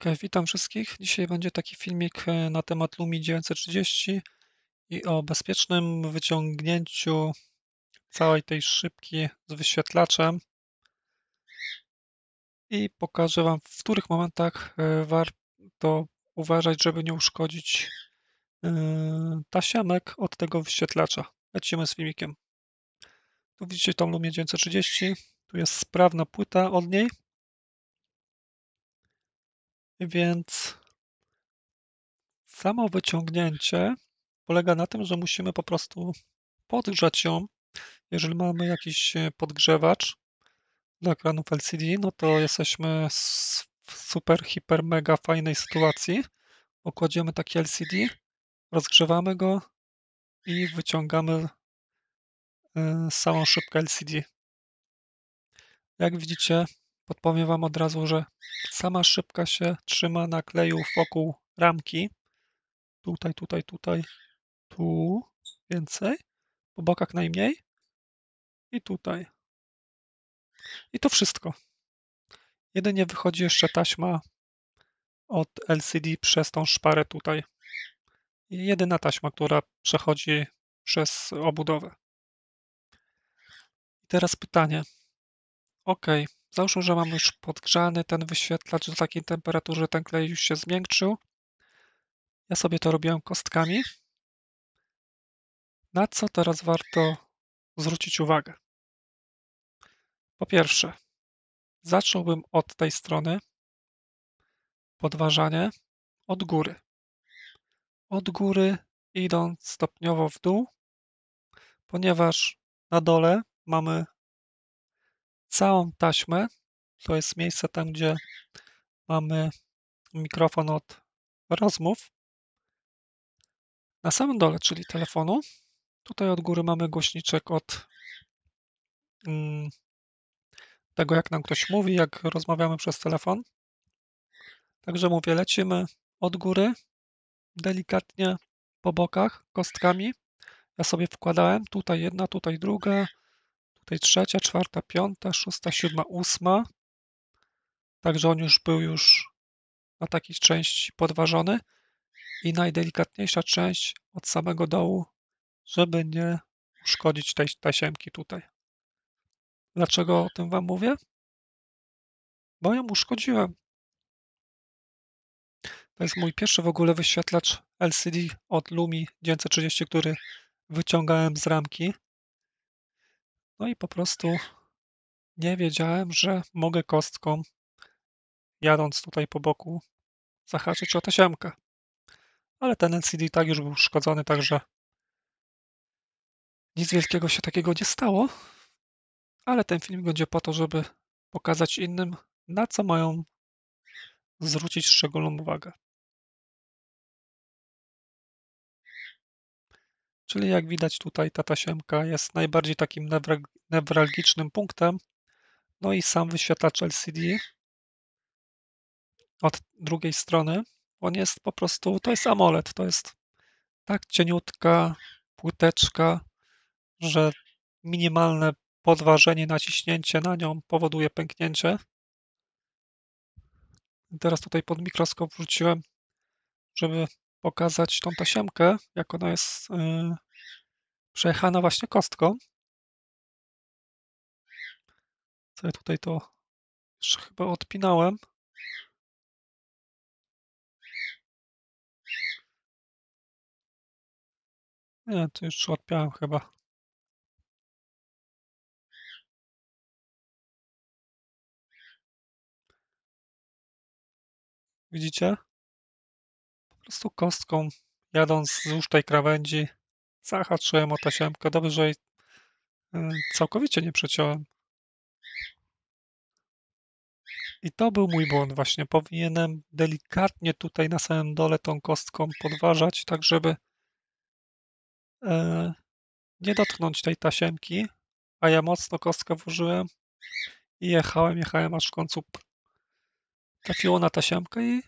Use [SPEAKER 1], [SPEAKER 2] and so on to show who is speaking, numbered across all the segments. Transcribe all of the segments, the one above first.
[SPEAKER 1] Okej, witam wszystkich. Dzisiaj będzie taki filmik e, na temat Lumi 930 i o bezpiecznym wyciągnięciu całej tej szybki z wyświetlaczem. I pokażę Wam, w których momentach e, warto uważać, żeby nie uszkodzić e, od tego wyświetlacza. Lecimy z filmikiem. Tu widzicie tą Lumię 930, tu jest sprawna płyta od niej więc samo wyciągnięcie polega na tym, że musimy po prostu podgrzać ją. Jeżeli mamy jakiś e, podgrzewacz dla ekranów LCD, no to jesteśmy w super, hiper, mega fajnej sytuacji. Okładziemy taki LCD, rozgrzewamy go i wyciągamy samą e, szybkę LCD. Jak widzicie, Podpowiem Wam od razu, że sama szybka się trzyma na kleju wokół ramki. Tutaj, tutaj,
[SPEAKER 2] tutaj, tu więcej, po bokach najmniej i tutaj. I to wszystko. Jedynie wychodzi
[SPEAKER 1] jeszcze taśma od LCD przez tą szparę tutaj. Jedyna taśma, która przechodzi przez obudowę. teraz pytanie. OK, Załóżmy, że mam już podgrzany ten wyświetlacz do takiej temperaturze ten klej już się zmiękczył. Ja sobie to robiłem kostkami.
[SPEAKER 2] Na co teraz warto zwrócić uwagę? Po pierwsze, zacząłbym od tej strony, podważanie, od góry. Od góry idąc stopniowo w dół, ponieważ na dole mamy całą taśmę. To jest miejsce tam, gdzie mamy mikrofon od rozmów.
[SPEAKER 1] Na samym dole, czyli telefonu. Tutaj od góry mamy głośniczek od mm, tego, jak nam ktoś mówi, jak rozmawiamy przez telefon. Także mówię, lecimy od góry, delikatnie po bokach, kostkami. Ja sobie wkładałem tutaj jedna, tutaj druga, Tutaj trzecia, czwarta, piąta, szósta, siódma, ósma. Także on już był już na takiej części podważony. I najdelikatniejsza część od samego dołu, żeby nie uszkodzić tej tasiemki tutaj.
[SPEAKER 2] Dlaczego o tym wam mówię? Bo ją uszkodziłem. To jest mój pierwszy w ogóle wyświetlacz LCD
[SPEAKER 1] od Lumi 930, który wyciągałem z ramki. No i po prostu nie wiedziałem, że mogę kostką, jadąc tutaj po boku, zahaczyć o tasiemkę. Ale ten LCD tak już był uszkodzony, także nic wielkiego się takiego nie stało.
[SPEAKER 2] Ale ten film będzie po to, żeby pokazać innym, na co mają zwrócić szczególną uwagę. Czyli jak widać tutaj ta tasiemka jest najbardziej takim
[SPEAKER 1] newralgicznym punktem. No i sam wyświetlacz LCD od drugiej strony, on jest po prostu, to jest AMOLED, to jest tak cieniutka płyteczka, że minimalne podważenie, naciśnięcie na nią powoduje pęknięcie. Teraz tutaj pod mikroskop wrzuciłem, żeby pokazać tą tasiemkę,
[SPEAKER 2] jak ona jest yy, przejechana właśnie kostką. Co ja tutaj to jeszcze chyba odpinałem. Nie, to już odpiąłem chyba. Widzicie? prostu kostką, jadąc
[SPEAKER 1] z tej krawędzi, zahaczyłem o tasiemkę. Dobrze, że e, całkowicie nie przeciąłem. I to był mój błąd właśnie. Powinienem delikatnie tutaj na samym dole tą kostką podważać, tak żeby e, nie dotknąć tej tasiemki, a ja mocno kostkę włożyłem i jechałem, jechałem aż w końcu
[SPEAKER 2] trafiło na tasiemkę i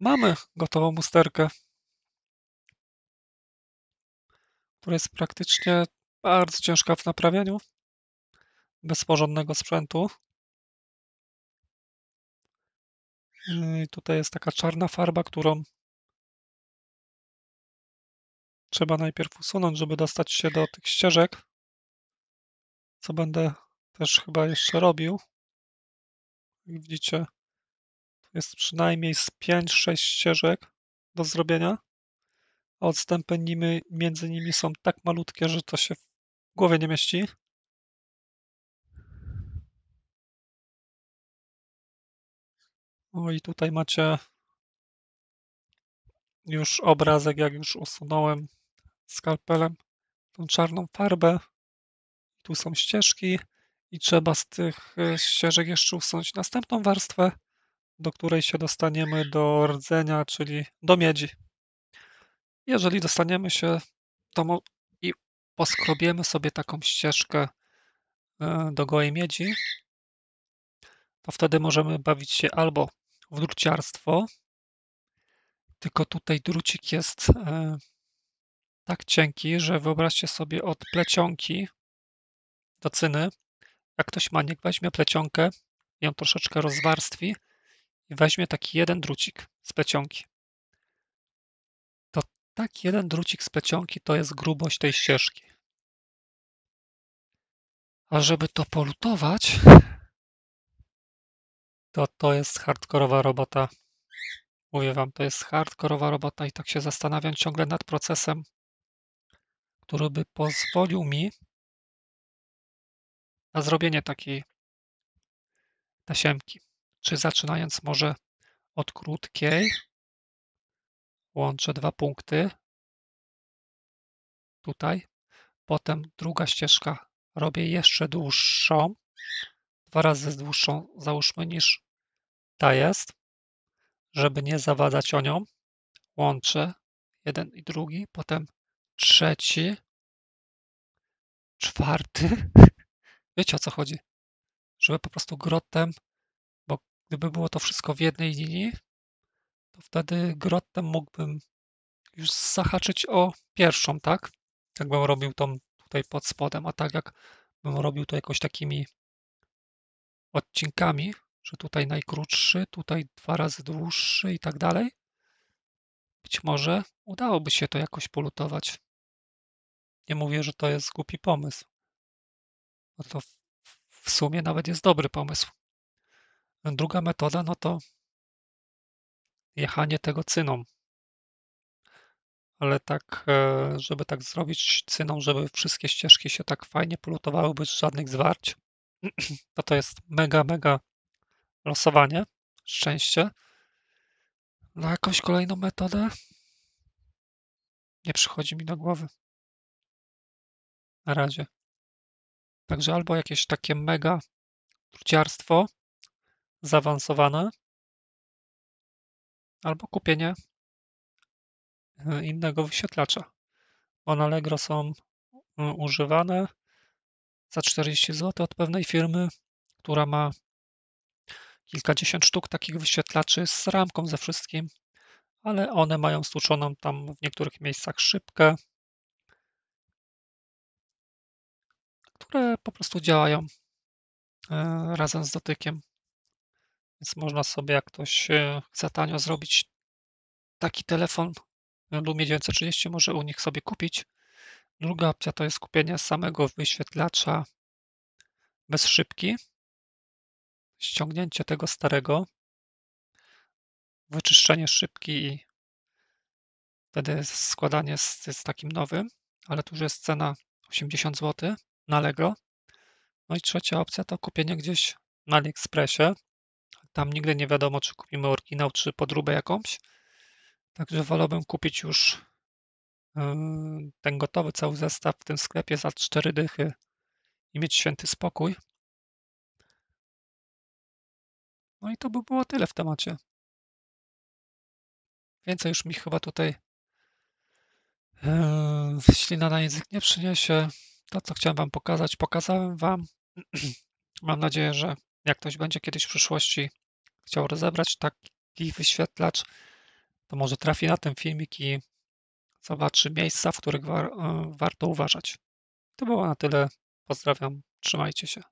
[SPEAKER 2] Mamy gotową musterkę, która jest praktycznie bardzo ciężka w naprawieniu, bez porządnego sprzętu. I tutaj jest taka czarna farba, którą trzeba najpierw usunąć, żeby dostać się do tych ścieżek, co będę też chyba jeszcze robił. Jak widzicie, jest przynajmniej z 5-6 ścieżek do zrobienia, a odstępy nimi, między nimi są tak malutkie, że to się w głowie nie mieści. O no i tutaj macie już
[SPEAKER 1] obrazek, jak już usunąłem skalpelem tą czarną farbę. Tu są ścieżki i trzeba z tych y, ścieżek jeszcze usunąć następną warstwę do której się dostaniemy do rdzenia, czyli do miedzi. Jeżeli dostaniemy się to i poskrobiemy sobie taką ścieżkę e, do gołej miedzi, to wtedy możemy bawić się albo w druciarstwo, tylko tutaj drucik jest e, tak cienki, że wyobraźcie sobie od plecionki do cyny, jak ktoś ma, niech weźmie plecionkę, ją troszeczkę rozwarstwi, i weźmie taki jeden drucik z plecionki.
[SPEAKER 2] To tak jeden drucik z plecionki to jest grubość tej ścieżki. A żeby to polutować,
[SPEAKER 1] to to jest hardkorowa robota. Mówię wam, to jest hardkorowa robota i tak się
[SPEAKER 2] zastanawiam ciągle nad procesem, który by pozwolił mi na zrobienie takiej tasiemki czy zaczynając może od krótkiej, łączę dwa punkty tutaj, potem druga ścieżka
[SPEAKER 1] robię jeszcze dłuższą, dwa razy dłuższą załóżmy niż
[SPEAKER 2] ta jest, żeby nie zawadzać o nią, łączę jeden i drugi, potem trzeci, czwarty, wiecie o co chodzi, żeby po prostu grotem
[SPEAKER 1] Gdyby było to wszystko w jednej linii, to wtedy grottem mógłbym już zahaczyć o pierwszą, tak? Jakbym robił tą tutaj pod spodem, a tak jakbym robił to jakoś takimi odcinkami, że tutaj najkrótszy, tutaj dwa razy dłuższy i tak dalej. Być może udałoby się to jakoś polutować. Nie mówię, że to jest głupi pomysł.
[SPEAKER 2] No to w sumie nawet jest dobry pomysł. Druga metoda, no to jechanie tego cyną.
[SPEAKER 1] Ale tak, e, żeby tak zrobić cyną, żeby wszystkie ścieżki się tak fajnie polutowały bez żadnych zwarć, to to jest mega, mega losowanie,
[SPEAKER 2] szczęście. No jakąś kolejną metodę nie przychodzi mi do głowy. Na razie. Także albo jakieś takie mega truciarstwo, zaawansowane albo kupienie e, innego wyświetlacza. One Allegro są e, używane
[SPEAKER 1] za 40 zł od pewnej firmy, która ma kilkadziesiąt sztuk takich wyświetlaczy z ramką ze wszystkim, ale one mają stłuczoną tam
[SPEAKER 2] w niektórych miejscach szybkę, które po prostu działają e, razem z dotykiem.
[SPEAKER 1] Więc można sobie, jak ktoś e, chce tanio zrobić taki telefon e, Lumia 930, może u nich sobie kupić. Druga opcja to jest kupienie samego wyświetlacza
[SPEAKER 2] bez szybki. Ściągnięcie tego starego, wyczyszczenie szybki i
[SPEAKER 1] wtedy składanie z, z takim nowym, ale tu już jest cena 80 zł na LEGO. No i trzecia opcja to kupienie gdzieś na AliExpressie tam nigdy nie wiadomo, czy kupimy oryginał, czy podróbę jakąś. Także wolałbym kupić
[SPEAKER 2] już e, ten gotowy cały zestaw w tym sklepie za cztery dychy i mieć święty spokój. No i to by było tyle w temacie. Więcej już mi chyba tutaj
[SPEAKER 1] yy, e, ślina na język nie przyniesie. To, co chciałem Wam pokazać, pokazałem Wam. Mam nadzieję, że jak ktoś będzie kiedyś w przyszłości chciał rozebrać taki wyświetlacz, to może trafi na ten filmik i
[SPEAKER 2] zobaczy miejsca, w których war e, warto uważać. To było na tyle. Pozdrawiam. Trzymajcie się.